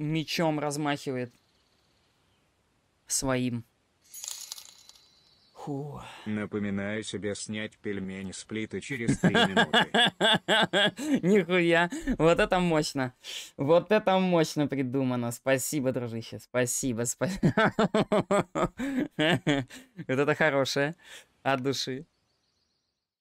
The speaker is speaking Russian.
мечом размахивает своим. Фу. Напоминаю себе снять пельмени с плиты через три минуты. Нихуя. Вот это мощно. Вот это мощно придумано. Спасибо, дружище. Спасибо. спасибо. Вот это хорошее. От души.